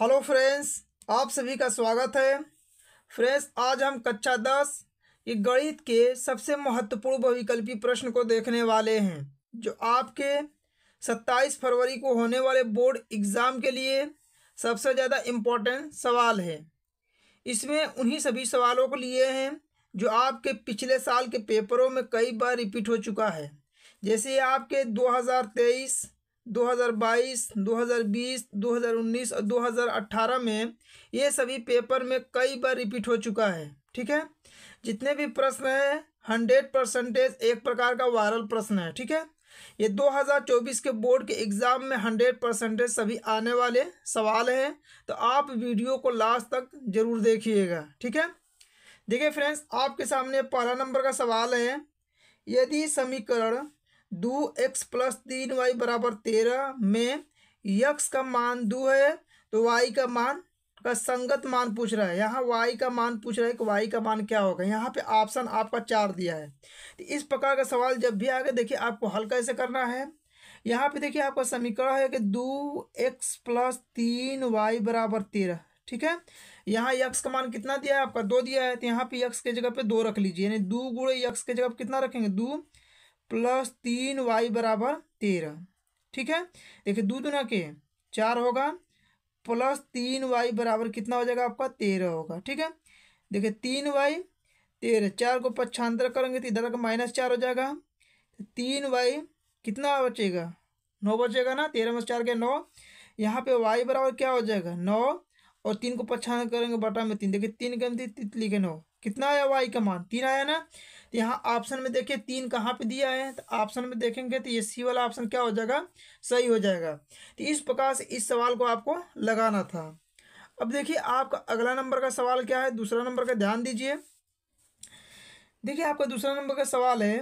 hello friends आप सभी का स्वागत है फ्रेंड्स आज हम कक्षा दस ये गणित के सबसे महत्वपूर्ण बहुविकल्पी प्रश्न को देखने वाले हैं जो आपके सत्ताईस फरवरी को होने वाले बोर्ड एग्ज़ाम के लिए सबसे ज़्यादा इम्पोर्टेंट सवाल है इसमें उन्हीं सभी सवालों को लिए हैं जो आपके पिछले साल के पेपरों में कई बार रिपीट हो चुका है जैसे आपके दो 2019 और 2018 में ये सभी पेपर में कई बार रिपीट हो चुका है ठीक है जितने भी प्रश्न है हंड्रेड परसेंटेज एक प्रकार का वायरल प्रश्न है ठीक है ये 2024 के बोर्ड के एग्ज़ाम में हंड्रेड परसेंटेज सभी आने वाले सवाल हैं तो आप वीडियो को लास्ट तक ज़रूर देखिएगा ठीक है देखिए फ्रेंड्स आपके सामने पहला नंबर का सवाल है यदि समीकरण दो एक्स प्लस तीन वाई बराबर तेरह में यक्स का मान दो है तो वाई का मान का संगत मान पूछ रहा है यहाँ वाई का मान पूछ रहा है कि वाई का मान क्या होगा यहाँ पे ऑप्शन आपका चार दिया है तो इस प्रकार का सवाल जब भी आगे देखिए आपको हल कैसे करना है यहाँ पे देखिए आपका समीकरण है कि दो एक्स प्लस तीन वाई बराबर तेरह ठीक है यहाँ यक्स का मान कितना दिया है आपका दो दिया है तो यहाँ पे यक्स की जगह पे दो रख लीजिए यानी दो गुड़े यक्स की जगह पे कितना रखेंगे दो प्लस तीन वाई बराबर तेरह ठीक है देखिए दो दुना के चार होगा प्लस तीन वाई बराबर कितना हो जाएगा आपका तेरह होगा ठीक है देखिए तीन वाई तेरह चार को पक्षांतर करेंगे तो इधर का माइनस चार हो जाएगा तीन वाई कितना बचेगा नौ बचेगा ना तेरह में चार के नौ यहाँ पे वाई बराबर क्या हो जाएगा नौ और तीन को पक्षांतर करेंगे बटा में तीन देखिए तीन के तीन के नौ कितना आया वाई का मान तीन आया ना तो यहाँ ऑप्शन में देखिए तीन कहाँ पे दिया है तो ऑप्शन में देखेंगे तो ये सी वाला ऑप्शन क्या हो जाएगा सही हो जाएगा तो इस प्रकार से इस सवाल को आपको लगाना था अब देखिए आपका अगला नंबर का सवाल क्या है दूसरा नंबर का ध्यान दीजिए देखिए आपका दूसरा नंबर का सवाल है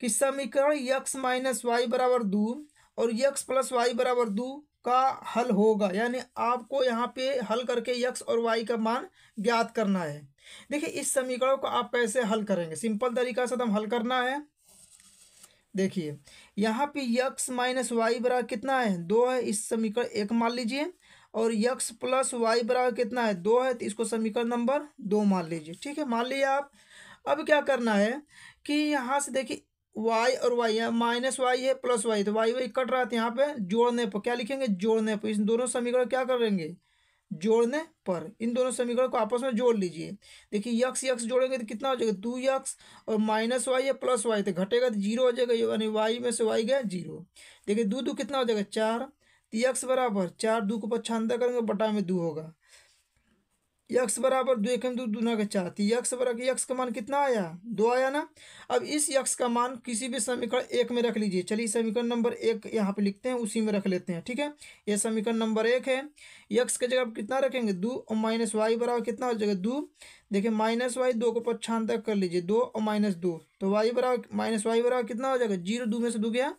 कि समीकरण यक्स माइनस वाई बराबर दो और यक्स प्लस वाई बराबर दो का हल होगा यानी आपको यहाँ पे हल करके यक्स और वाई का मान ज्ञात करना है देखिए इस समीकरण को आप कैसे हल करेंगे सिंपल तरीका से तो हम हल करना है देखिए यहाँ पे यक्स माइनस वाई बराबर कितना है दो है इस समीकरण एक मान लीजिए और यक्स प्लस वाई बराबर कितना है दो है तो इसको समीकरण नंबर दो मान लीजिए ठीक है मान लीजिए आप अब क्या करना है कि यहाँ से देखिए वाई और वाई है माइनस वाई है प्लस वाई तो वाई वाई कट रहा था तो यहाँ पे जोड़ने पर क्या लिखेंगे जोड़ने पर इन दोनों समीकरण क्या करेंगे जोड़ने पर इन दोनों समीकरण को आपस में जोड़ लीजिए देखिए यक्स यक्स जोड़ेंगे तो कितना हो जाएगा दो यक्स और माइनस वाई या प्लस वाई तो घटेगा तो जीरो हो जाएगा यानी वाई में से वाई गया जीरो देखिए दो दो कितना हो जाएगा चार तो यक्स बराबर चार दो को पच्छांतर करेंगे बटा में दो होगा यक्स बराबर दो एक दो दूना का चाहती तो यक्स बराबर यक्स का मान कितना आया दो आया ना अब इस यक्स का मान किसी भी समीकरण एक में रख लीजिए चलिए समीकरण नंबर एक यहाँ पे लिखते हैं उसी में रख लेते हैं ठीक है ये समीकरण नंबर एक है यक्स की जगह कितना रखेंगे दो और माइनस वाई बराबर कितना हो जाएगा दो देखिए माइनस वाई दो को तक कर लीजिए दो और माइनस दो तो वाई बराबर माइनस वाई बराबर कितना हो जाएगा जीरो दो में से दो गया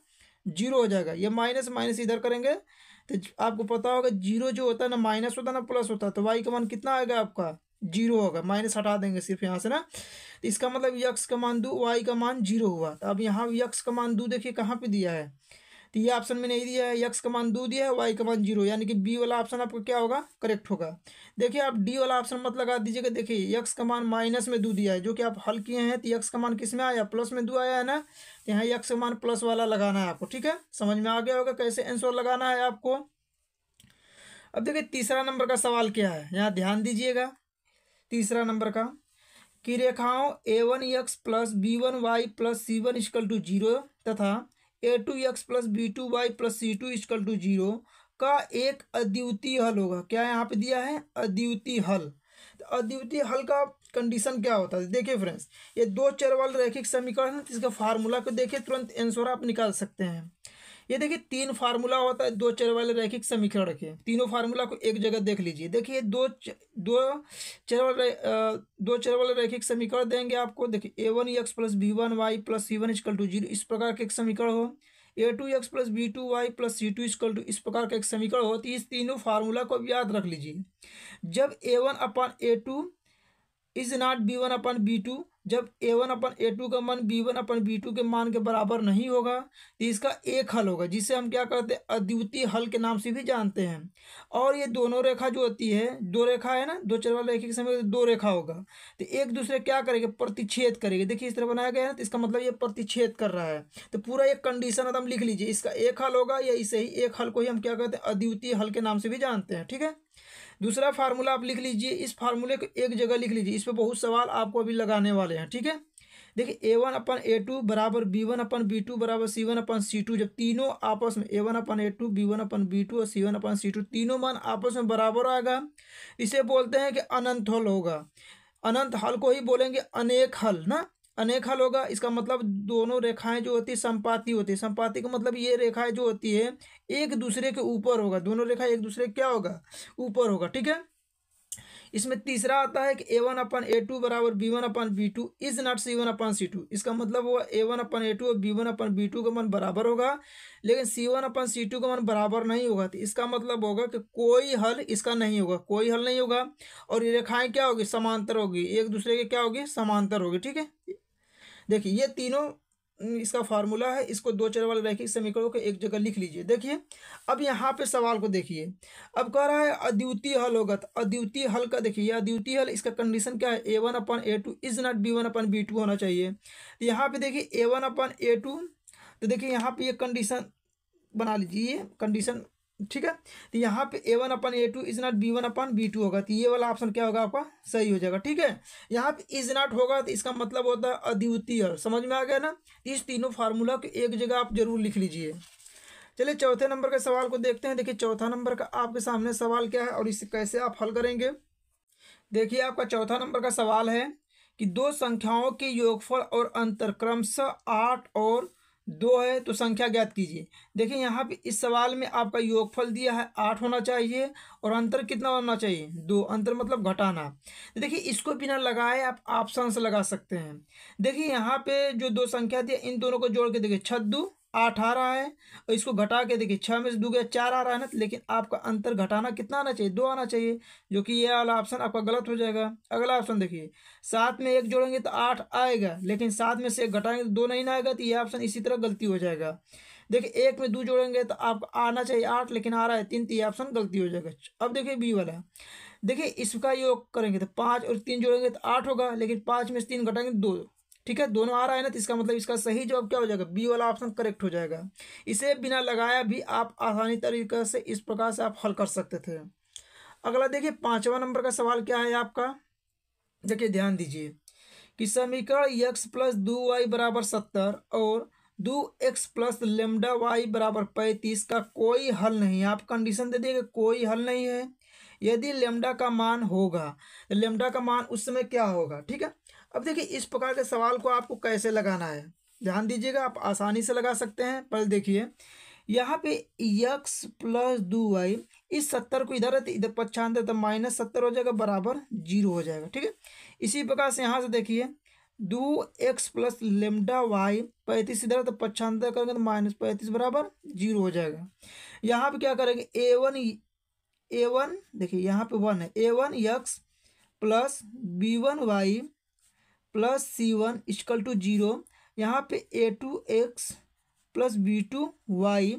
जीरो हो जाएगा ये माइनस माइनस इधर करेंगे तो आपको पता होगा जीरो जो होता है ना माइनस होता है ना प्लस होता है तो वाई का मान कितना आएगा आपका जीरो होगा माइनस हटा देंगे सिर्फ यहाँ से ना तो इसका मतलब यक्स का मान दो वाई का मान जीरो हुआ तो अब यहाँ यक्स का मान दो देखिए कहाँ पे दिया है तो ये ऑप्शन में नहीं दिया है यक्स का मान दो दिया है वाई का मान जीरो यानी कि बी वाला ऑप्शन आपका क्या होगा करेक्ट होगा देखिए आप डी वाला ऑप्शन मत लगा दीजिएगा देखिए यक्स का मान माइनस में दो दिया है जो कि आप हल किए हैं तो यक्स का मान किस में आया प्लस में दो आया है ना तो यहाँ यक्स का मान प्लस वाला लगाना है आपको ठीक है समझ में आ गया होगा कैसे आंसर लगाना है आपको अब देखिए तीसरा नंबर का सवाल क्या है यहाँ ध्यान दीजिएगा तीसरा नंबर का कि रेखाओं a one x plus b one y plus c one is equal to zero तथा a two x plus b two y plus c two is equal to zero का एक अद्वितीय हल होगा क्या यहाँ पे दिया है अद्वितीय हल तो अद्वितीय हल का कंडीशन क्या होता है देखिए फ्रेंड्स ये दो चर वाले रैखिक समीकरण है तो इसका फार्मूला को देखिए तुरंत आंसर आप निकाल सकते हैं ये देखिए तीन फार्मूला होता है दो चर वाले रैखिक समीकरण के तीनों फार्मूला को एक जगह देख लीजिए देखिए दो दो चर वाले दो चर वाले रैखिक समीकरण देंगे आपको देखिए a one x plus b one y plus c one is equal to zero इस प्रकार के एक समीकरण हो a two x plus b two y plus c two is equal to इस प्रकार का एक समीकरण हो तो इस तीनों फार्मूला को याद रख लीजिए जब a one upon a two is not b one upon b two जब a one upon a two का मान b one upon b two के मान के बराबर नहीं होगा तो इसका एक हल होगा जिसे हम क्या करते हैं अद्वितीय हल के नाम से भी जानते हैं और ये दोनों रेखा जो होती है दो रेखा है ना दो चार वाले रेखे के समय दो रेखा होगा तो एक दूसरे क्या करेंगे प्रतिच्छेद करेंगे देखिए इस तरह बनाया गया है तो इसका मतलब ये प्रतिच्छेद कर रहा है तो पूरा एक कंडीशन है तो हम लिख लीजिए इसका एक हल होगा या इसे ही एक हल को ही हम क्या करते हैं अद्वितीय हल के नाम से भी जानते हैं ठीक है दूसरा फार्मूला आप लिख लीजिए इस फार्मूले को एक जगह लिख लीजिए इस पर बहुत सवाल आपको अभी लगाने वाले हैं ठीक है देखिए a one upon a two बराबर b one upon b two बराबर c one upon c to जब तीनों आपस में a one upon a two b one upon b two और c one upon c to तीनों मान आपस में बराबर आएगा इसे बोलते हैं कि अनंत हल होगा अनंत हल को ही बोलेंगे अनेक हल ना अनेखा होगा इसका मतलब दोनों रेखाएं जो होती है संपाति होती है संपाति का मतलब ये रेखाएं जो होती है एक दूसरे के ऊपर होगा दोनों रेखा एक दूसरे क्या होगा ऊपर होगा ठीक है इसमें तीसरा आता है कि a one upon a two बराबर b one upon b two is not c one upon c two इसका मतलब हुआ a one upon a two और b one upon b two का मन बराबर होगा लेकिन सी वन अपन सी टू का मन बराबर नहीं होगा तो इसका मतलब होगा कि कोई हल इसका नहीं होगा कोई हल नहीं होगा और ये रेखाएं क्या होगी समांतर होगी एक दूसरे के क्या होगी समांतर होगी ठीक है देखिए ये तीनों इसका फार्मूला है इसको दो चर वाले रैखिक समीकरणों को एक जगह लिख लीजिए देखिए अब यहाँ पे सवाल को देखिए अब कह रहा है अद्वितीय हल होगा तो अद्वितीय हल का देखिए अद्वितीय हल इसका कंडीशन क्या है a one upon a two is not b one upon b two होना चाहिए तो यहाँ पे देखिए a one upon a to तो देखिए यहाँ पे ये कंडीशन बना लीजिए ये कंडीशन ठीक है तो यहाँ पे a one upon a two is not b one upon b two होगा तो ये वाला ऑप्शन क्या होगा आपका सही हो जाएगा ठीक है यहाँ पे इज नॉट होगा तो इसका मतलब होता है अद्वितीय समझ में आ गया ना तो इस तीनों फार्मूला को एक जगह आप जरूर लिख लीजिए चलिए चौथे नंबर के सवाल को देखते हैं देखिए चौथा नंबर का आपके सामने सवाल क्या है और इसे कैसे आप हल करेंगे देखिए आपका चौथा नंबर का सवाल है कि दो संख्याओं के योगफल और अंतर क्रमशः आठ और दो है तो संख्या ज्ञात कीजिए देखिए यहाँ पे इस सवाल में आपका योगफल दिया है आठ होना चाहिए और अंतर कितना होना चाहिए दो अंतर मतलब घटाना देखिए इसको बिना लगाए आप ऑप्शन से लगा सकते हैं देखिए यहाँ पे जो दो संख्या थी इन दोनों को जोड़ के देखिए छत दो आठ आ रहा है और इसको घटा के देखिए छः में से दो गया चार आ रहा है ना तो लेकिन आपका अंतर घटाना कितना आना चाहिए दो आना चाहिए जो कि ये वाला ऑप्शन आपका गलत हो जाएगा अगला ऑप्शन देखिए सात में एक जोड़ेंगे तो आठ आएगा लेकिन सात में से एक घटाएंगे तो दो नहीं ना आएगा तो ये ऑप्शन इसी तरह गलती हो जाएगा देखिए एक में दो जोड़ेंगे तो आप आना चाहिए आठ लेकिन आ रहा है तीन तो ये ऑप्शन गलती हो जाएगा अब देखिए बी वाला देखिए इसका योग करेंगे तो पाँच और तीन जोड़ेंगे तो आठ होगा लेकिन पाँच में से तीन घटाएंगे तो दो ठीक है दोनों आ रहा है ना तो इसका मतलब इसका सही जवाब क्या हो जाएगा बी वाला ऑप्शन करेक्ट हो जाएगा इसे बिना लगाया भी आप आसानी तरीके से इस प्रकार से आप हल कर सकते थे अगला देखिए पाँचवा नंबर का सवाल क्या है आपका देखिए ध्यान दीजिए कि समीकरण यक्स प्लस दो वाई बराबर सत्तर और दो एक्स प्लस लेमडा वाई बराबर पैंतीस का कोई हल नहीं आप कंडीशन दे दिए कोई हल नहीं है यदि लेमडा का मान होगा लेमडा तो का मान उस समय क्या होगा ठीक है अब देखिए इस प्रकार के सवाल को आपको कैसे लगाना है ध्यान दीजिएगा आप आसानी से लगा सकते हैं पर देखिए यहाँ पे यक्स प्लस दू वाई इस सत्तर को इधर इधर पक्षांतर तो माइनस सत्तर हो जाएगा बराबर जीरो हो जाएगा ठीक है इसी प्रकार से यहाँ से देखिए दो एक्स प्लस लेमडा वाई पैंतीस इधर तो पक्षांतर करेंगे तो माइनस पैंतीस बराबर जीरो हो जाएगा यहाँ पे क्या करेंगे ए वन ए वन देखिए यहाँ पे वन है a one x plus b one y plus c one is equal to zero यहाँ पे a two x plus b two y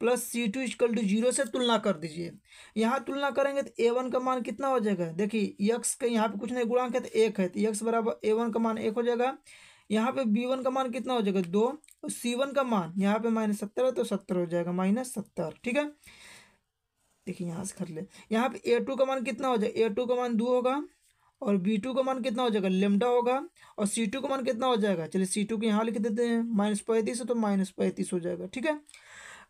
plus c two is equal to zero से तुलना कर दीजिए यहाँ तुलना करेंगे तो ए वन का मान कितना हो जाएगा देखिए यक्स का यहाँ पे कुछ नहीं गुणांक है तो एक है तो यक्स बराबर ए वन का मान एक हो जाएगा यहाँ पे बी वन का मान कितना हो जाएगा दो और सी वन का मान यहाँ पे माइनस सत्तर है तो सत्तर हो जाएगा माइनस सत्तर ठीक है देखिए यहाँ से कर ले यहाँ पे ए टू का मान कितना हो जाएगा ए टू का मान दो होगा और बी टू का मान कितना हो जाएगा लेमडा होगा और सी टू का मान कितना हो जाएगा चलिए सी टू को यहाँ लिख देते हैं माइनस पैंतीस है तो माइनस पैंतीस हो जाएगा ठीक है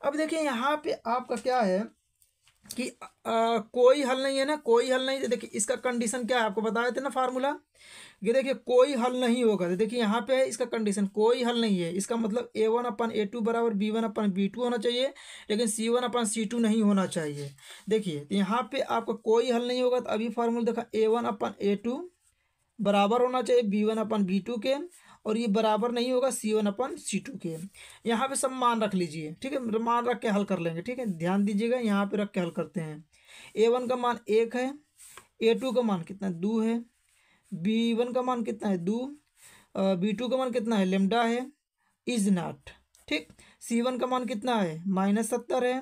अब देखिए यहाँ पे आपका क्या है कि आ, कोई हल नहीं है ना कोई हल नहीं देखिए इसका कंडीशन क्या है आपको बताए थे ना फार्मूला ये देखिए कोई हल नहीं होगा देखिए यहाँ पे है इसका कंडीशन कोई हल नहीं है इसका मतलब a one upon a two बराबर b one upon b two होना चाहिए लेकिन सी वन अपन सी टू नहीं होना चाहिए देखिए तो यहाँ पे आपका कोई हल नहीं होगा तो अभी फार्मूला देखा ए वन अपन ए टू बराबर होना चाहिए b one upon b two के और ये बराबर नहीं होगा सी वन अपन सी टू के यहाँ पे सब मान रख लीजिए ठीक है मतलब मान रख के हल कर लेंगे ठीक है ध्यान दीजिएगा यहाँ पे रख के हल करते हैं ए वन का मान एक है ए टू का मान कितना है दो है बी वन का मान कितना है दो बी टू का मान कितना है लेमडा है इज नॉट ठीक सी वन का मान कितना है माइनस सत्तर है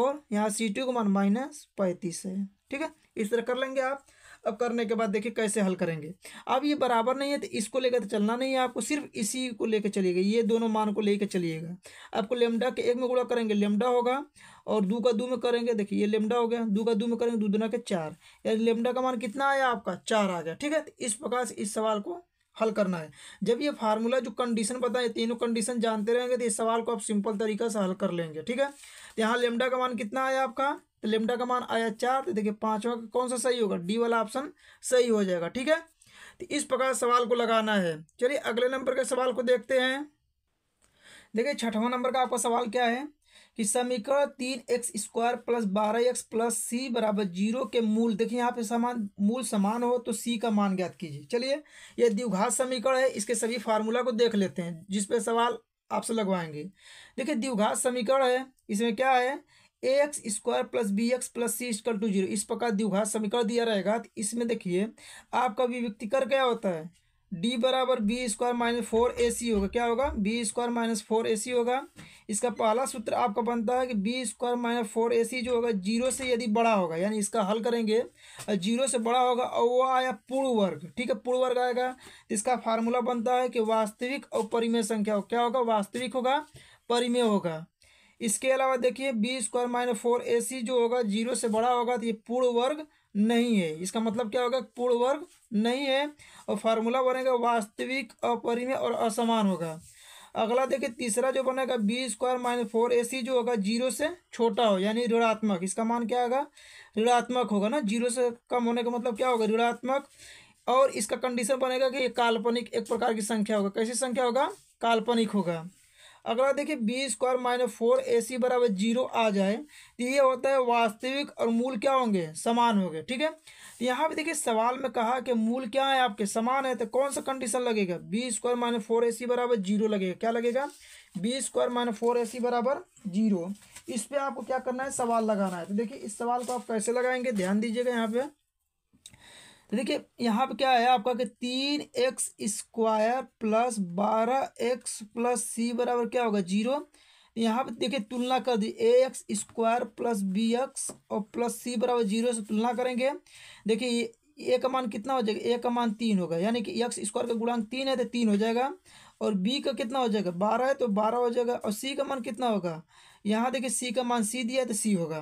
और यहाँ सी टू का मान माइनस पैंतीस है ठीक है इस तरह कर लेंगे आप अब करने के बाद देखिए कैसे हल करेंगे अब ये बराबर नहीं है तो इसको लेकर तो चलना नहीं है आपको सिर्फ इसी को लेकर चलिएगा ये दोनों मान को लेकर चलिएगा आपको लेमडा के एक में गुड़ा करेंगे लेमडा होगा और दो का दो में करेंगे देखिए ये लेमडा हो गया दो का दो में करेंगे दो दुना के चार यानी लेमडा का मान कितना आया आपका चार आ गया ठीक है तो इस प्रकार से इस सवाल को हल करना है जब ये फार्मूला जो कंडीशन बताए तीनों कंडीशन जानते रहेंगे तो इस सवाल को आप सिंपल तरीका से हल कर लेंगे ठीक है तो यहाँ लेमडा का मान कितना आया आपका तो लेमडा का मान आया चार तो देखिए पाँचवा कौन सा सही होगा डी वाला ऑप्शन सही हो जाएगा ठीक है तो इस प्रकार सवाल को लगाना है चलिए अगले नंबर के सवाल को देखते हैं देखिए छठवां नंबर का आपका सवाल क्या है कि समीकरण तीन एक्स स्क्वायर प्लस बारह एक्स प्लस सी बराबर जीरो के मूल देखिए यहाँ पे समान मूल समान हो तो सी का मान ज्ञात कीजिए चलिए यह द्विघात समीकरण है इसके सभी फार्मूला को देख लेते हैं जिसपे सवाल आपसे लगवाएंगे देखिए द्विघात समीकरण है इसमें क्या है a x square plus b x plus c equal to zero इस प्रकार द्विघात समीकरण दिया रहेगा तो इसमें देखिए आपका अभिव्यक्ति कर क्या होता है डी बराबर b square minus four a c होगा क्या होगा b square minus four a c होगा इसका पहला सूत्र आपका बनता है कि b square minus four a c जो होगा जीरो से यदि बड़ा होगा यानी इसका हल करेंगे जीरो से बड़ा होगा और वो आया पूर्ण वर्ग ठीक है पूर्ण वर्ग आएगा तो इसका फार्मूला बनता है कि वास्तविक और परिमेय संख्या हो क्या होगा वास्तविक होगा परिमेय होगा इसके अलावा देखिए b square minus four a c जो होगा जीरो से बड़ा होगा तो ये पूर्ण वर्ग नहीं है इसका मतलब क्या होगा पूर्ण वर्ग नहीं है और फार्मूला बनेगा वास्तविक अपरिमेय और असमान होगा अगला देखिए तीसरा जो बनेगा b square minus four a c जो होगा जीरो से छोटा हो यानी ऋणात्मक इसका मान क्या होगा ऋणात्मक होगा ना जीरो से कम होने का मतलब क्या होगा ऋणात्मक और इसका कंडीशन बनेगा कि ये काल्पनिक एक प्रकार की संख्या होगा कैसी संख्या होगा काल्पनिक होगा अगला देखिए b square minus four a c बराबर जीरो आ जाए तो ये होता है वास्तविक और मूल क्या होंगे समान होंगे ठीक है तो यहाँ पे देखिए सवाल में कहा कि मूल क्या है आपके समान है तो कौन सा कंडीशन लगेगा b square minus four a c बराबर जीरो लगेगा क्या लगेगा b square minus four a c बराबर जीरो इस पर आपको क्या करना है सवाल लगाना है तो देखिए इस सवाल को आप कैसे लगाएंगे ध्यान दीजिएगा यहाँ पर तो देखिए यहाँ पे क्या है आपका कि तीन एक्स स्क्वायर प्लस बारह एक्स प्लस सी बराबर क्या होगा जीरो यहाँ पे देखिए तुलना कर दी a x square plus b x और प्लस सी बराबर जीरो से तुलना करेंगे देखिए ए का मान कितना हो जाएगा ए का मान तीन होगा यानी कि एक्स स्क्वायर का गुणांक तीन है तो तीन हो जाएगा और बी का कितना हो जाएगा बारह है तो बारह हो जाएगा और सी का मान कितना होगा यहाँ देखिए सी का मान सी दिया है तो सी होगा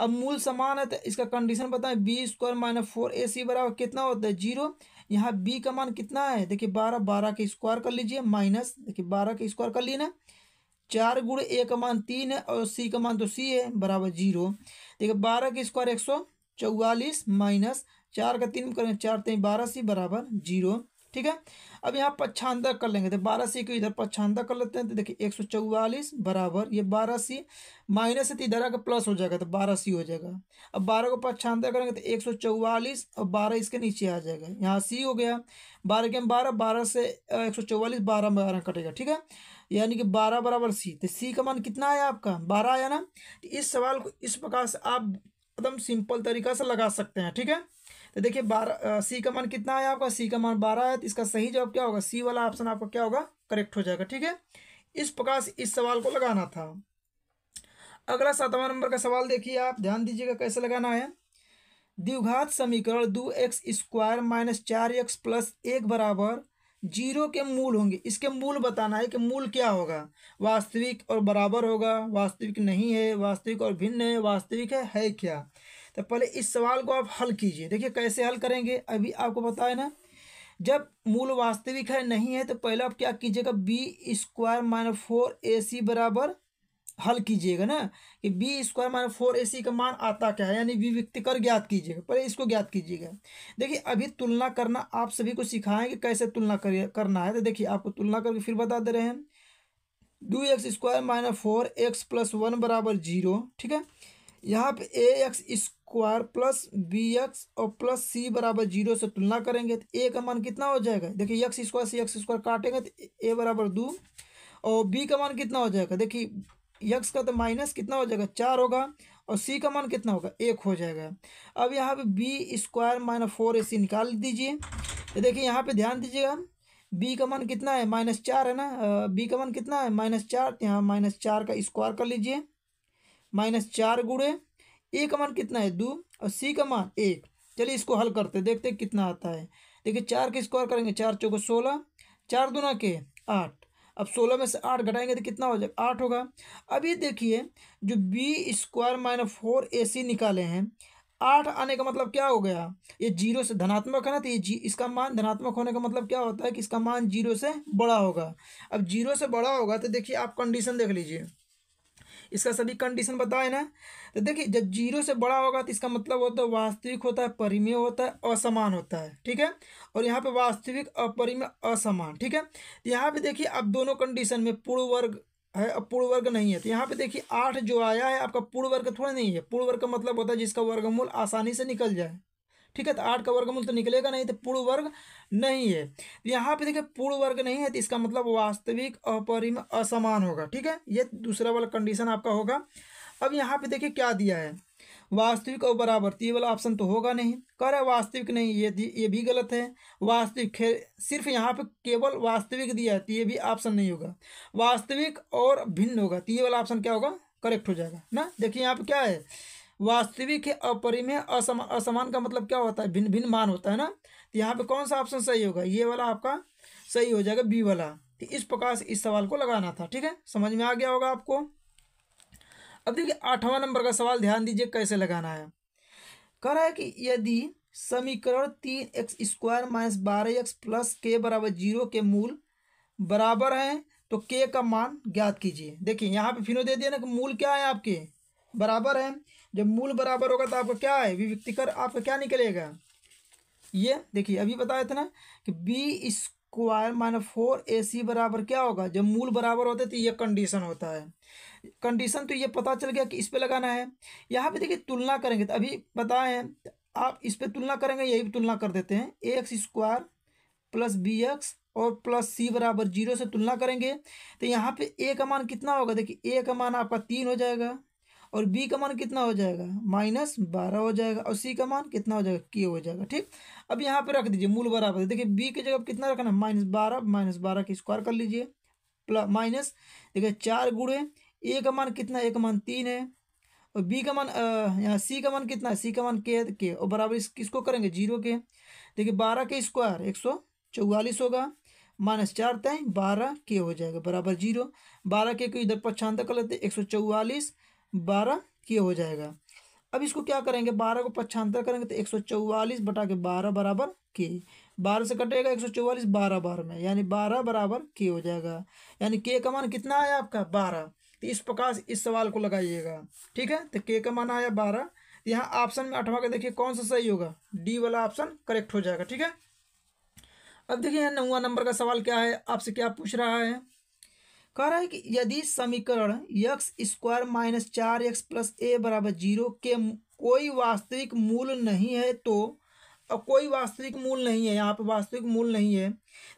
अब मूल समान है तो इसका कंडीशन बताएं b square minus four a c बराबर कितना होता है जीरो यहाँ बी का मान कितना है देखिए बारह बारह के स्क्वायर कर लीजिए माइनस देखिए बारह के स्क्वायर कर लिए ना चार गुड़ ए का मान तीन है और सी का मान तो सी है बराबर जीरो देखिए बारह के स्क्वायर एक सौ चौवालीस माइनस चार का तीन करेंगे चार तीन बारह सी बराबर जीरो ठीक है अब यहाँ पच्छांदा कर लेंगे तो बारह सी को इधर पच्छांदा कर लेते हैं तो देखिए एक सौ चौवालीस बराबर ये बारह सी माइनस है तो इधर आकर प्लस हो जाएगा तो बारह सी हो जाएगा अब बारह को पच्छांदा करेंगे तो एक सौ चौवालीस और बारह इसके नीचे आ जाएगा यहाँ सी हो गया बारह के बारह बारह से एक सौ चौवालीस बारह बारह कटेगा ठीक है यानी कि बारह बराबर सी तो सी का मान कितना आया आपका बारह आया ना तो इस सवाल को इस प्रकार से आप एकदम सिंपल तरीका से लगा सकते हैं ठीक है तो देखिए बारह सी का मान कितना आया आपका सी का मान बारह है तो इसका सही जवाब क्या होगा सी वाला ऑप्शन आपका क्या होगा करेक्ट हो जाएगा ठीक है इस प्रकार से इस सवाल को लगाना था अगला सातवां नंबर का सवाल देखिए आप ध्यान दीजिएगा कैसे लगाना है द्विघात समीकरण दो एक्स स्क्वायर माइनस चार एक्स प्लस एक बराबर जीरो के मूल होंगे इसके मूल बताना है कि मूल क्या होगा वास्तविक और बराबर होगा वास्तविक नहीं है वास्तविक और भिन्न है वास्तविक है है क्या तो पहले इस सवाल को आप हल कीजिए देखिए कैसे हल करेंगे अभी आपको पता है ना जब मूल वास्तविक है नहीं है तो पहले आप क्या कीजिएगा b square minus four a c बराबर हल कीजिएगा ना कि b square minus four a c का मान आता क्या है यानी विविक्ति कर ज्ञात कीजिएगा पहले इसको ज्ञात कीजिएगा देखिए अभी तुलना करना आप सभी को सिखाएं कि कैसे तुलना कर, करना है तो देखिए आपको तुलना करके फिर बता दे रहे हैं two x square minus four x plus one बराबर जीरो ठीक है यहाँ पे a x square plus b x और प्लस सी बराबर जीरो से तुलना करेंगे तो ए का मान कितना हो जाएगा देखिए एक्स स्क्वायर से एक्स स्क्वायर काटेंगे तो ए बराबर दो और बी का मान कितना हो जाएगा देखिए यक्स का तो माइनस कितना हो जाएगा चार होगा और सी का मान कितना होगा एक हो जाएगा अब यहाँ पर b square minus four a c निकाल दीजिए तो देखिए यहाँ पर ध्यान दीजिएगा बी का मान कितना है माइनस चार है ना बी का मान कितना है माइनस चार तो यहाँ माइनस चार का स्क्वायर कर लीजिए माइनस चार गुड़े ए का मान कितना है दो और सी का मान एक चलिए इसको हल करते देखते कितना आता है देखिए चार के स्क्वायर करेंगे चार चौको सोलह चार दूना के आठ अब सोलह में से आठ घटाएंगे तो कितना हो जाएगा आठ होगा अब ये देखिए जो b square minus four a c निकाले हैं आठ आने का मतलब क्या हो गया ये जीरो से धनात्मक है ना तो ये जी इसका मान धनात्मक होने का मतलब क्या होता है कि इसका मान जीरो से बड़ा होगा अब जीरो से बड़ा होगा तो देखिए आप कंडीशन देख लीजिए इसका सभी कंडीशन बताए ना तो देखिए जब जीरो से बड़ा होगा तो इसका मतलब होता है वास्तविक होता है परिमेय होता है असमान होता है ठीक है और यहाँ पे वास्तविक अपरिमेय असमान ठीक है तो यहाँ पे देखिए आप दोनों कंडीशन में पूर्व वर्ग है अब पूर्ण वर्ग नहीं है तो यहाँ पे देखिए आठ जो आया है आपका पूर्ण वर्ग थोड़ा नहीं है पूर्ण वर्ग का मतलब होता है जिसका वर्गमूल आसानी से निकल जाए ठीक है तो आठ का वर्गमूल तो निकलेगा नहीं तो पूर्ण वर्ग नहीं है तो यहाँ पे देखिए पूर्ण वर्ग नहीं है तो इसका मतलब वास्तविक अपरिम असमान होगा ठीक है ये दूसरा वाला कंडीशन आपका होगा अब यहाँ पे देखिए क्या दिया है वास्तविक और बराबर तो ये वाला ऑप्शन तो होगा नहीं कह रहा है वास्तविक नहीं ये ये भी गलत है वास्तविक सिर्फ यहाँ पे केवल वास्तविक दिया है तो ये भी ऑप्शन नहीं होगा वास्तविक और भिन्न होगा तो ये वाला ऑप्शन क्या होगा करेक्ट हो जाएगा ना देखिए यहाँ पे क्या है वास्तविक अपरिमेय असमान असमान का मतलब क्या होता है भिन्न भिन्न मान होता है ना तो यहाँ पे कौन सा ऑप्शन सही होगा ये वाला आपका सही हो जाएगा बी वाला तो इस प्रकार से इस सवाल को लगाना था ठीक है समझ में आ गया होगा आपको अब देखिए आठवां नंबर का सवाल ध्यान दीजिए कैसे लगाना है कह रहा है कि यदि समीकरण तीन एक्स स्क्वायर माइनस बारह एक्स प्लस के बराबर जीरो के मूल बराबर हैं तो के का मान ज्ञात कीजिए देखिए यहाँ पे फिर दे दिया ना कि मूल क्या है आपके बराबर है जब मूल बराबर होगा तो आपका क्या है विविक्ति कर आपका क्या निकलेगा ये देखिए अभी बताया था ना कि b square minus four a c बराबर क्या होगा जब मूल बराबर होते तो ये कंडीशन होता है कंडीशन तो ये पता चल गया कि इस पर लगाना है यहाँ पे देखिए तुलना करेंगे तो अभी बताएं आप इस पर तुलना करेंगे यही तुलना कर देते हैं a x square plus b x और प्लस सी बराबर जीरो से तुलना करेंगे तो यहाँ पे ए का मान कितना होगा देखिए ए का मान आपका तीन हो जाएगा और बी का मान कितना हो जाएगा माइनस बारह हो जाएगा और सी का मान कितना हो जाएगा के हो जाएगा ठीक अब यहाँ पे रख दीजिए मूल बराबर देखिए बी की जगह कितना रखना है माइनस बारह माइनस बारह की स्क्वायर कर लीजिए प्लस माइनस देखिए चार गुड़े ए का मान कितना ए का मान तीन है और बी का मान यहाँ सी का मान कितना है सी का मान के के और बराबर इस किसको करेंगे जीरो के देखिए बारह के स्क्वायर एक सौ चौवालीस होगा माइनस चार तय बारह के हो जाएगा बराबर जीरो बारह के को इधर पक्षांतर कर लेते एक सौ चौवालीस बारह ये हो जाएगा अब इसको क्या करेंगे बारह को पच्छांतर करेंगे तो एक सौ चौवालीस बटा के बारह बराबर के बारह से कटेगा एक सौ चौवालीस बारह बार में यानी बारह बराबर के हो जाएगा यानी के का मान कितना आया आपका बारह तो इस प्रकार इस सवाल को लगाइएगा ठीक है तो के का मान आया बारह तो यहाँ ऑप्शन में अठवा के देखिए कौन सा सही होगा डी वाला ऑप्शन करेक्ट हो जाएगा ठीक है अब देखिए यहाँ नौवा नंबर का सवाल क्या है आपसे क्या पूछ रहा है कह रहा है कि यदि समीकरण यक्स स्क्वायर माइनस चार एक्स प्लस ए बराबर जीरो के कोई वास्तविक मूल नहीं है तो अब कोई वास्तविक मूल नहीं है यहाँ पे वास्तविक मूल नहीं है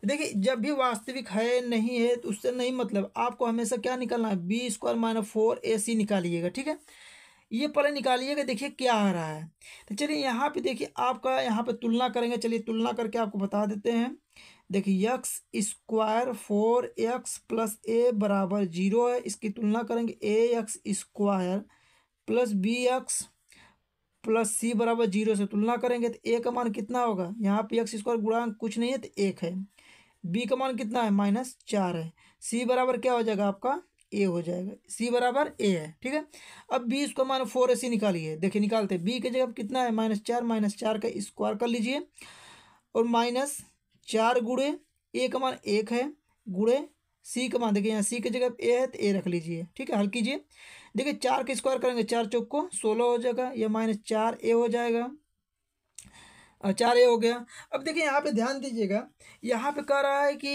देखिए जब भी वास्तविक है नहीं है तो उससे नहीं मतलब आपको हमेशा क्या निकालना है b square minus four a c निकालिएगा ठीक है ये पहले निकालिएगा देखिए क्या आ रहा है तो चलिए यहाँ पे देखिए आपका यहाँ पे तुलना करेंगे चलिए तुलना करके आपको बता देते हैं देखिए x square four x plus a बराबर जीरो है इसकी तुलना करेंगे a x square plus b x plus c बराबर जीरो से तुलना करेंगे तो ए का मान कितना होगा यहाँ पे एक्स स्क्वायर गुणांक कुछ नहीं है तो एक है बी का मान कितना है माइनस चार है सी बराबर क्या हो जाएगा आपका ए हो जाएगा सी बराबर ए है ठीक है अब बी इसको मान फोर ए सी निकालिए देखिए निकालते बी की जगह कितना है माइनस चार माइनस चार का स्क्वायर कर लीजिए और माइनस चार गुड़े ए का मान एक है गुड़े सी का मान देखिए यहाँ सी की जगह ए है तो ए रख लीजिए ठीक है हल कीजिए देखिए चार के स्क्वायर करेंगे चार चौक को सोलह हो जाएगा या माइनस चार ए हो जाएगा चार ए हो गया अब देखिए यहाँ पे ध्यान दीजिएगा यहाँ पे कह रहा है कि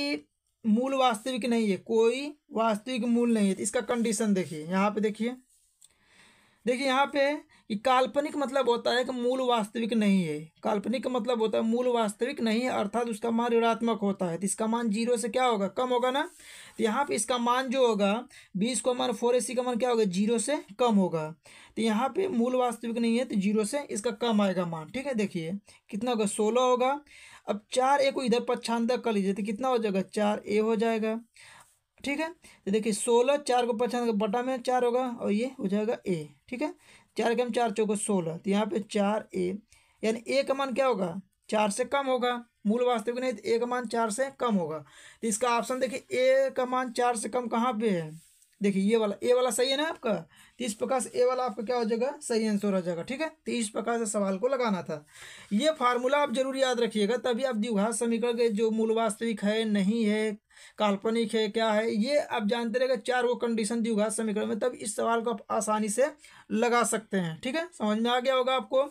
मूल वास्तविक नहीं है कोई वास्तविक मूल नहीं है तो इसका कंडीशन देखिए यहाँ पे देखिए देखिए यहाँ पे कि काल्पनिक मतलब होता है कि मूल वास्तविक नहीं है काल्पनिक का मतलब होता है मूल वास्तविक नहीं है अर्थात उसका मान ऋणात्मक होता है तो इसका मान जीरो से क्या होगा कम होगा ना तो यहाँ पे इसका मान जो होगा बीस का मान फोर एसी का मान क्या होगा जीरो से कम होगा तो यहाँ पे मूल वास्तविक नहीं है तो जीरो से इसका कम आएगा मान ठीक है देखिए कितना होगा सोलह होगा अब चार ए को इधर पक्षांतर कर लीजिए तो कितना हो जाएगा चार ए हो जाएगा ठीक है तो देखिए सोलह चार को पहचान बटा में चार होगा और ये हो जाएगा ए ठीक है चार कम चार चौक सोलह तो यहाँ पे चार ए यानी ए का मान क्या होगा चार से कम होगा मूल वास्तविक नहीं तो ए का मान चार से कम होगा तो इसका ऑप्शन देखिए ए का मान चार से कम कहाँ पे है देखिए ये वाला ए वाला सही है ना आपका तो इस प्रकार से ए वाला आपका क्या हो जाएगा सही आंसर हो जाएगा ठीक है तो इस प्रकार से सवाल को लगाना था ये फार्मूला आप जरूर याद रखिएगा तभी आप द्विघात समीकरण के जो मूल वास्तविक है नहीं है काल्पनिक है क्या है ये आप जानते रहेगा चार वो कंडीशन द्विघात समीकरण में तब इस सवाल को आप आसानी से लगा सकते हैं ठीक है समझ में आ गया होगा आपको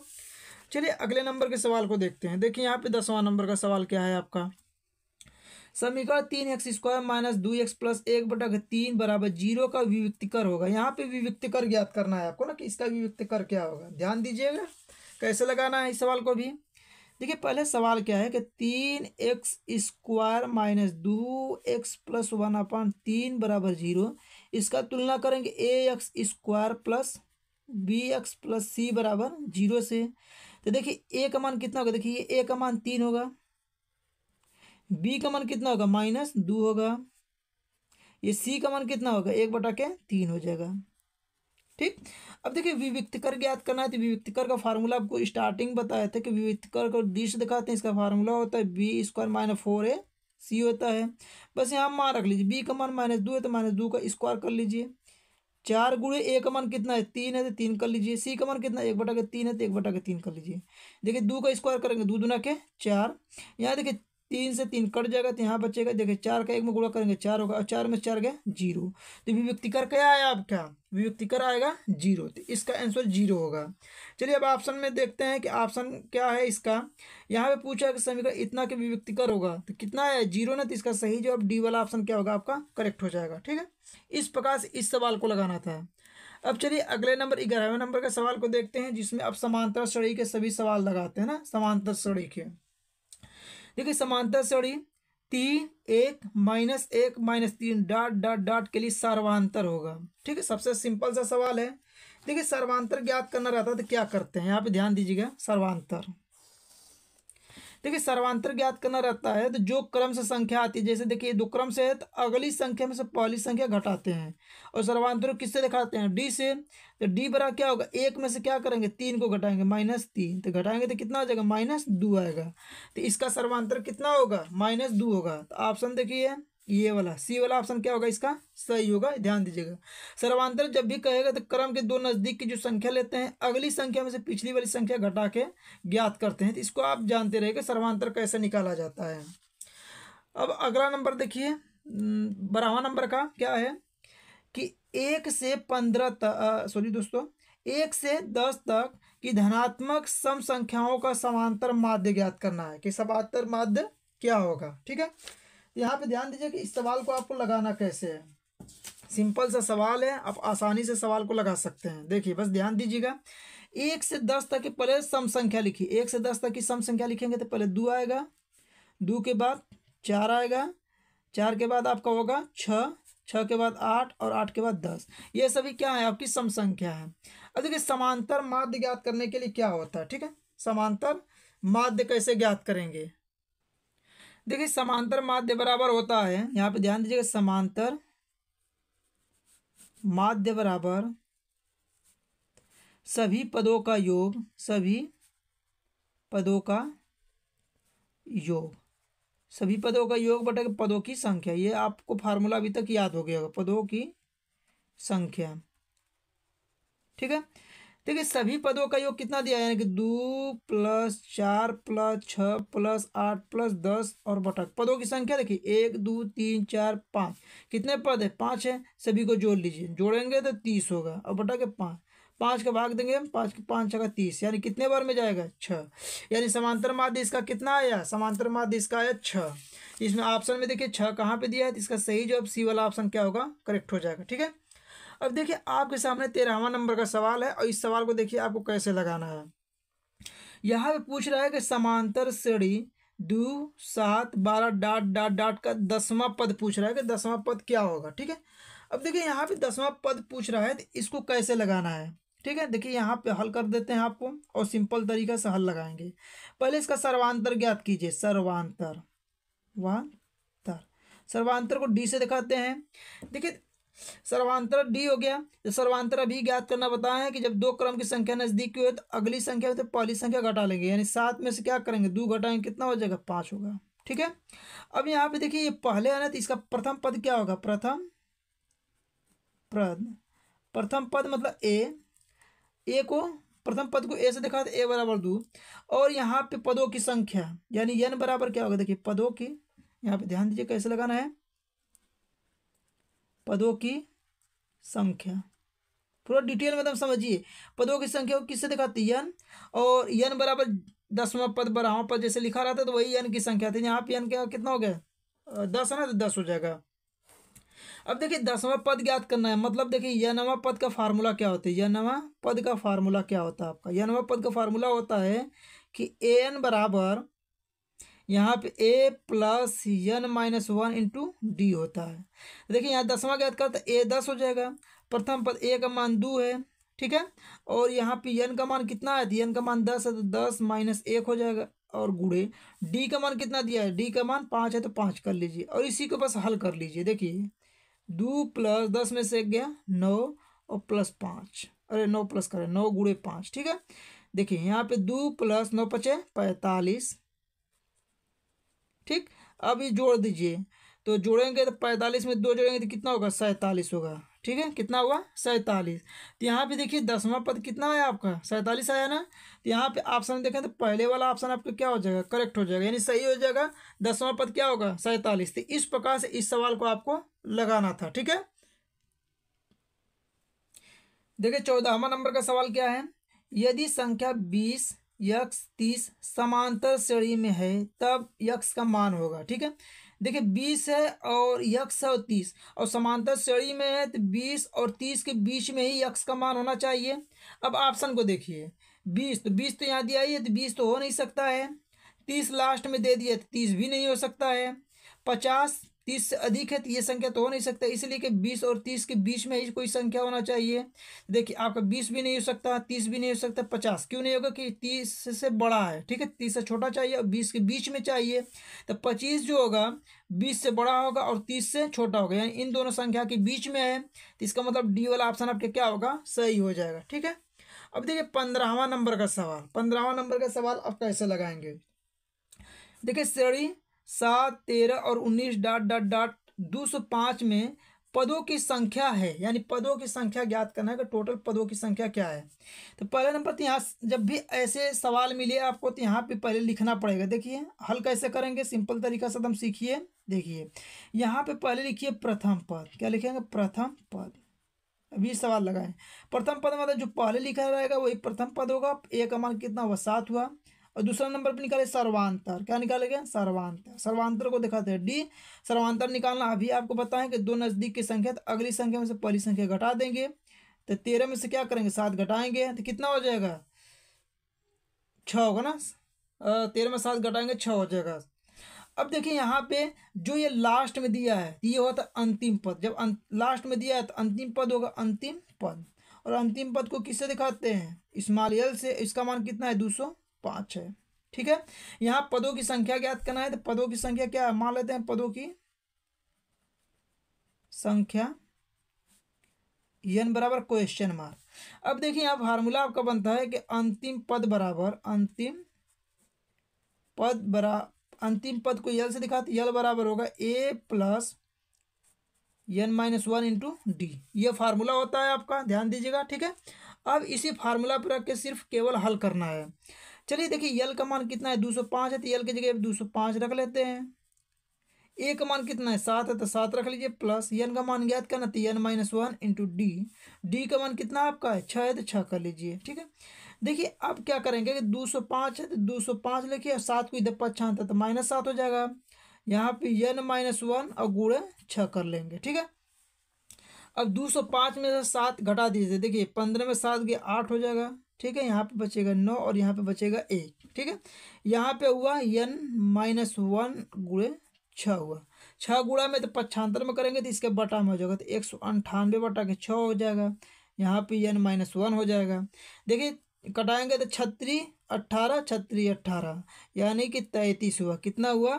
चलिए अगले नंबर के सवाल को देखते हैं देखिए यहाँ पे दसवां नंबर का सवाल क्या है आपका समीकरण तीन एक्स स्क्वायर माइनस दो एक्स प्लस एक बटा तीन बराबर जीरो का विव्यक्तिकर होगा यहाँ पे विव्यक्तिकर ज्ञात करना है आपको ना कि इसका विव्यक्तिकर क्या होगा ध्यान दीजिएगा कैसे लगाना है इस सवाल को भी देखिए पहले सवाल क्या है कि तीन एक्स स्क्वायर माइनस दो एक्स प्लस वन अपॉन तीन बराबर जीरो इसका तुलना करेंगे a x square plus b x plus c बराबर जीरो से तो देखिए ए का मान कितना होगा देखिए ए का मान तीन होगा बी का मन कितना होगा माइनस दो होगा ये सी का मन कितना होगा एक बटा के तीन हो जाएगा ठीक अब देखिए विविक्त कर ज्ञात करना है तो विविक्त कर का फार्मूला आपको स्टार्टिंग बताया था कि विविक्त कर को दिश दिखाते हैं इसका फार्मूला होता है बी स्क्वायर माइनस फोर है सी होता है बस यहाँ मान रख लीजिए बी का मन माइनस दो है तो माइनस दो का स्क्वायर कर लीजिए चार गुड़े ए का मन कितना है तीन है तो तीन कर लीजिए सी का मन कितना एक बटा के तीन है तो एक बटा के तीन कर लीजिए देखिए दो का स्क्वायर करेंगे दो दुना के चार यहाँ देखिए तीन से तीन कट जाएगा तो यहाँ बचेगा देखिए चार का एक में गुड़ा करेंगे चार होगा और चार में चार गया जीरो तो कर क्या आया आपका कर आएगा जीरो तो इसका आंसर जीरो होगा चलिए अब ऑप्शन में देखते हैं कि ऑप्शन क्या है इसका यहाँ पे पूछा कि समीकरण इतना के कर होगा तो कितना है जीरो ना तो इसका सही जो अब डी वाला ऑप्शन क्या होगा आपका करेक्ट हो जाएगा ठीक है इस प्रकार से इस सवाल को लगाना था अब चलिए अगले नंबर ग्यारहवें नंबर के सवाल को देखते हैं जिसमें अब समांतर सड़ी के सभी सवाल लगाते हैं ना समांतर सड़ी के देखिए समांतर सड़ी तीन एक माइनस एक माइनस तीन डॉट डॉट डॉट के लिए सर्वांतर होगा ठीक है सबसे सिंपल सा सवाल है देखिए सर्वांतर ज्ञात करना रहता है तो क्या करते हैं यहाँ पे ध्यान दीजिएगा सर्वांतर देखिए सर्वांतर ज्ञात करना रहता है तो जो क्रम से संख्या आती है जैसे देखिए दो क्रम से है तो अगली संख्या में से पहली संख्या घटाते हैं और सर्वांतर किससे दिखाते हैं डी से तो डी बरा क्या होगा एक में से क्या करेंगे तीन को घटाएंगे माइनस तीन तो घटाएंगे तो कितना आ जाएगा माइनस दो आएगा तो इसका सर्वांतर कितना होगा माइनस दो होगा तो ऑप्शन देखिए ये वाला सी वाला ऑप्शन क्या होगा इसका सही होगा ध्यान दीजिएगा सर्वांतर जब भी कहेगा तो क्रम के दो नज़दीक की जो संख्या लेते हैं अगली संख्या में से पिछली वाली संख्या घटा के ज्ञात करते हैं तो इसको आप जानते रहेगा सर्वांतर कैसे निकाला जाता है अब अगला नंबर देखिए बारहवा नंबर का क्या है कि एक से पंद्रह सॉरी दोस्तों एक से दस तक की धनात्मक सम संख्याओं का समांतर माध्य ज्ञात करना है कि समांतर माध्य क्या होगा ठीक है यहाँ पे ध्यान दीजिए कि इस सवाल को आपको लगाना कैसे है सिंपल सा सवाल है आप आसानी से सवाल को लगा सकते हैं देखिए बस ध्यान दीजिएगा एक से दस तक की पहले सम संख्या लिखी एक से दस तक की सम संख्या लिखेंगे तो पहले दो आएगा दो के बाद चार आएगा चार के बाद आपका होगा छः छः के बाद आठ और आठ के बाद दस ये सभी क्या है आपकी सम संख्या है अब देखिए समांतर माध्य ज्ञात करने के लिए क्या होता है ठीक है समांतर माध्य कैसे ज्ञात करेंगे देखिए समांतर माध्य बराबर होता है यहाँ पे ध्यान दीजिएगा समांतर माध्य बराबर सभी पदों का योग सभी पदों का योग सभी पदों का योग बटे पदों की संख्या ये आपको फार्मूला अभी तक याद हो गया होगा पदों की संख्या ठीक है देखिए सभी पदों का योग कितना दिया है यानी कि दो प्लस चार प्लस छः प्लस आठ प्लस दस और बटक पदों की संख्या देखिए एक दो तीन चार पाँच कितने पद है पाँच है सभी को जोड़ लीजिए जोड़ेंगे तो तीस होगा और बटा के पाँच पाँच का भाग देंगे हम पाँच के पाँच का तीस यानी कितने बार में जाएगा छः यानी समांतर माध्य इसका कितना आया समांतर माध्य इसका आया छः इसमें ऑप्शन में देखिए छः कहाँ पे दिया है तो इसका सही जो अब सी वाला ऑप्शन क्या होगा करेक्ट हो जाएगा ठीक है अब देखिए आपके सामने तेरहवा नंबर का सवाल है और इस सवाल को देखिए आपको कैसे लगाना है यहाँ पे पूछ रहा है कि समांतर श्रेणी दो सात बारह डाट डाट डाट का दसवां पद पूछ रहा है कि दसवां पद क्या होगा ठीक है अब देखिए यहाँ पे दसवां पद पूछ रहा है तो इसको कैसे लगाना है ठीक है देखिए यहाँ पे हल कर देते हैं आपको और सिंपल तरीका से हल लगाएंगे पहले इसका सर्वांतर ज्ञात कीजिए सर्वांतर वांतर सर्वांतर को डी से दिखाते हैं देखिए सर्वांतर डी हो गया तो सर्वांतर अभी e ज्ञात करना बताया है कि जब दो क्रम की संख्या नजदीक की हो तो अगली संख्या तो पहली संख्या घटा लेंगे यानी सात में से क्या करेंगे दो घटाएंगे कितना हो जाएगा पाँच होगा ठीक है अब यहाँ पे देखिए ये पहले ना तो इसका प्रथम पद क्या होगा प्रथम पद प्रथम पद मतलब ए ए को प्रथम पद को ए से देखा तो ए बराबर दो और यहाँ पे पदों की संख्या यानी एन बराबर क्या होगा देखिए पदों की यहाँ पे ध्यान दीजिए कैसे लगाना है पदों की संख्या पूरा डिटेल में तो समझिए पदों की संख्या को किससे दिखाती है यन और यन बराबर दसवा पद बारहवा पद जैसे लिखा रहता है तो वही यन की संख्या थी यहाँ पे यन क्या कितना हो गया दस है ना तो दस हो जाएगा अब देखिए दसवां पद ज्ञात करना है मतलब देखिए यनवा पद का फार्मूला क्या होता है यनवा पद का फार्मूला क्या होता है आपका यनवा पद का फार्मूला होता है कि ए एन बराबर यहाँ पे a plus n minus one into d होता है देखिए यहाँ दसवां याद कर तो ए दस हो जाएगा प्रथम पद ए का मान दो है ठीक है और यहाँ पे यन का मान कितना है यन का मान दस है तो दस माइनस एक हो जाएगा और गुड़े डी का मान कितना दिया है डी का मान पाँच है तो पाँच कर लीजिए और इसी को बस हल कर लीजिए देखिए दो प्लस दस में से एक गया नौ और प्लस पाँच अरे नौ प्लस करें नौ गुड़े पाँच ठीक है देखिए यहाँ पे दो प्लस नौ पचे पैंतालीस ठीक अब ये जोड़ दीजिए तो जोड़ेंगे तो पैंतालीस में दो जोड़ेंगे तो कितना होगा सैंतालीस होगा ठीक है कितना हुआ सैंतालीस तो यहाँ पे देखिए दसवां पद कितना आया आपका सैंतालीस आया ना तो यहाँ पे ऑप्शन देखें तो पहले वाला ऑप्शन आपका क्या हो जाएगा करेक्ट हो जाएगा यानी सही हो जाएगा दसवां पद क्या होगा सैंतालीस तो इस प्रकार से इस सवाल को आपको लगाना था ठीक है देखिए चौदहवा नंबर का सवाल क्या है यदि संख्या बीस यक्स तीस समांतर श्रेणी में है तब यक्स का मान होगा ठीक है देखिए बीस है और यक्स है और तीस और समांतर श्रेणी में है तो बीस और तीस के बीच में ही यक्स का मान होना चाहिए अब ऑप्शन को देखिए बीस तो बीस तो यहाँ दिया ही है तो बीस तो हो नहीं सकता है तीस लास्ट में दे दिया तो तीस भी नहीं हो सकता है पचास तीस से अधिक है तो ये संख्या तो हो नहीं सकता इसलिए कि बीस और तीस के बीच में ही कोई संख्या होना चाहिए देखिए आपका बीस भी नहीं हो सकता तीस भी नहीं हो सकता पचास क्यों नहीं होगा कि तीस से बड़ा है ठीक है तीस से छोटा चाहिए और बीस के बीच में चाहिए तो पच्चीस जो होगा बीस से बड़ा होगा और तीस से छोटा होगा यानी इन दोनों संख्या के बीच में है तो इसका मतलब डी वाला ऑप्शन आपके क्या होगा सही हो जाएगा ठीक है अब देखिए पंद्रहवा नंबर का सवाल पंद्रहवा नंबर का सवाल आप कैसे लगाएंगे देखिए श्रेणी सात तेरह और उन्नीस डॉट डॉट डॉट दो सौ पाँच में पदों की संख्या है यानी पदों की संख्या ज्ञात करना है कि टोटल पदों की संख्या क्या है तो पहले नंबर तो यहाँ जब भी ऐसे सवाल मिले आपको तो यहाँ पे पहले लिखना पड़ेगा देखिए हल कैसे करेंगे सिंपल तरीका से तो हम सीखिए देखिए यहाँ पे पहले लिखिए प्रथम पद क्या लिखेंगे प्रथम पद अभी सवाल लगाएं प्रथम पद मतलब जो पहले लिखा रहेगा वही प्रथम पद होगा एक अमांक कितना वह सात हुआ और दूसरा नंबर पर निकाले सर्वांतर क्या निकालेंगे सर्वांतर सर्वांतर को दिखाते हैं डी सर्वांतर निकालना अभी आपको बताएं कि दो नज़दीक की संख्या तो अगली संख्या में से पहली संख्या घटा देंगे तो तेरह में से क्या करेंगे सात घटाएंगे तो कितना हो जाएगा छः होगा ना तेरह में सात घटाएंगे छः हो जाएगा अब देखिए यहाँ पे जो ये लास्ट में दिया है ये होता है अंतिम पद जब लास्ट अं, में दिया है तो अंतिम पद होगा अंतिम पद और अंतिम पद को किससे दिखाते हैं इस्माल से इसका मान कितना है दो सौ पाँच है ठीक है यहाँ पदों की संख्या ज्ञात करना है तो पदों की संख्या क्या है मान लेते हैं पदों की संख्या यन बराबर क्वेश्चन मार्क अब देखिए यहाँ फार्मूला आपका बनता है कि अंतिम पद बराबर अंतिम पद बरा अंतिम पद को यल से दिखाते यल बराबर होगा a plus n minus one into d ये फार्मूला होता है आपका ध्यान दीजिएगा ठीक है अब इसी फार्मूला पर रख के सिर्फ केवल हल करना है चलिए देखिए यल का मान कितना है दो सौ पाँच है तो यल की जगह दो सौ पाँच रख लेते हैं ए का मान कितना है सात है तो सात रख लीजिए प्लस यन का मान ज्ञात करना तो n minus one into d d का मान कितना आपका है छः है तो छः कर लीजिए ठीक है देखिए अब क्या करेंगे कि दो सौ पाँच है तो दो सौ पाँच लिखिए और सात को इधर पछान तो माइनस सात हो जाएगा यहाँ पे यन माइनस वन और गुड़े छः कर लेंगे ठीक है अब दो सौ पाँच में से सात घटा दीजिए देखिए पंद्रह में सात गया आठ हो जाएगा ठीक है यहाँ पे बचेगा नौ और यहाँ पे बचेगा एक ठीक है यहाँ पे हुआ यन माइनस वन गुड़े छः हुआ छः गुड़ा में तो पच्छांतर में करेंगे तो इसके बटा में हो जाएगा तो एक सौ अंठानवे बटा के छ हो जाएगा यहाँ पे एन माइनस वन हो जाएगा देखिए कटाएंगे तो छत्री अट्ठारह छत्री अट्ठारह यानी कि तैंतीस हुआ कितना हुआ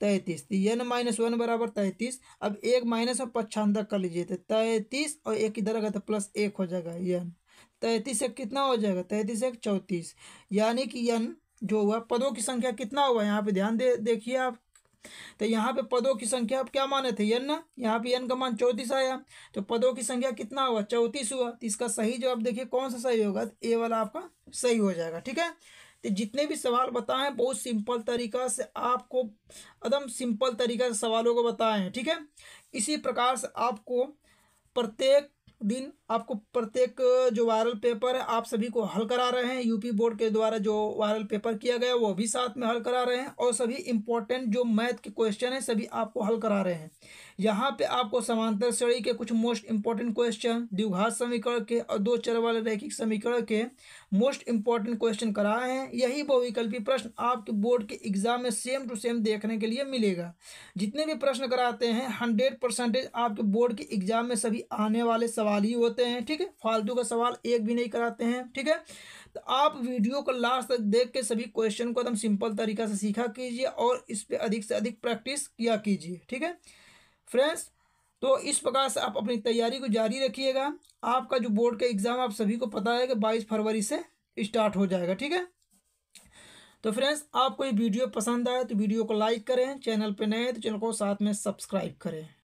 तैंतीस तो यन माइनस वन बराबर तैंतीस अब एक माइनस और पच्छांतर कर लीजिए तो तैंतीस और एक इधर होगा तो प्लस एक हो जाएगा एन तैंतीस एक कितना हो जाएगा तैंतीस एक चौंतीस यानी कि यन जो हुआ पदों की संख्या कितना हुआ यहाँ पे ध्यान दे देखिए आप तो यहाँ पे पदों की संख्या आप क्या माने थे यन ना यहाँ पे यन का मान चौंतीस आया तो पदों की संख्या कितना हुआ चौंतीस हुआ तो इसका सही जवाब देखिए कौन सा सही होगा ए वाला आपका सही हो जाएगा ठीक है तो जितने भी सवाल बताए हैं बहुत सिंपल तरीका से आपको एकदम सिंपल तरीका से सवालों को बताए हैं ठीक है इसी प्रकार से आपको प्रत्येक दिन आपको प्रत्येक जो वायरल पेपर है आप सभी को हल करा रहे हैं यूपी बोर्ड के द्वारा जो वायरल पेपर किया गया वो भी साथ में हल करा रहे हैं और सभी इम्पोर्टेंट जो मैथ के क्वेश्चन हैं सभी आपको हल करा रहे हैं यहाँ पे आपको समांतर श्रेणी के कुछ मोस्ट इंपॉर्टेंट क्वेश्चन द्विघात समीकरण के और दो चर वाले रैखिक समीकरण के मोस्ट इंपॉर्टेंट क्वेश्चन कराए हैं यही बहुविकल्पी प्रश्न आपके बोर्ड के एग्जाम में सेम टू सेम देखने के लिए मिलेगा जितने भी प्रश्न कराते हैं हंड्रेड परसेंटेज आपके बोर्ड के एग्जाम में सभी आने वाले सवाल सवाल ही होते हैं ठीक है फालतू का सवाल एक भी नहीं कराते हैं ठीक है तो आप वीडियो को लास्ट तक देख के सभी क्वेश्चन को एकदम सिंपल तरीका से सीखा कीजिए और इस पर अधिक से अधिक प्रैक्टिस किया कीजिए ठीक है फ्रेंड्स तो इस प्रकार से आप अपनी तैयारी को जारी रखिएगा आपका जो बोर्ड का एग्ज़ाम आप सभी को पता है कि बाईस फरवरी से स्टार्ट हो जाएगा ठीक है तो फ्रेंड्स आपको ये वीडियो पसंद आए तो वीडियो को लाइक करें चैनल पर नए तो चैनल को साथ में सब्सक्राइब करें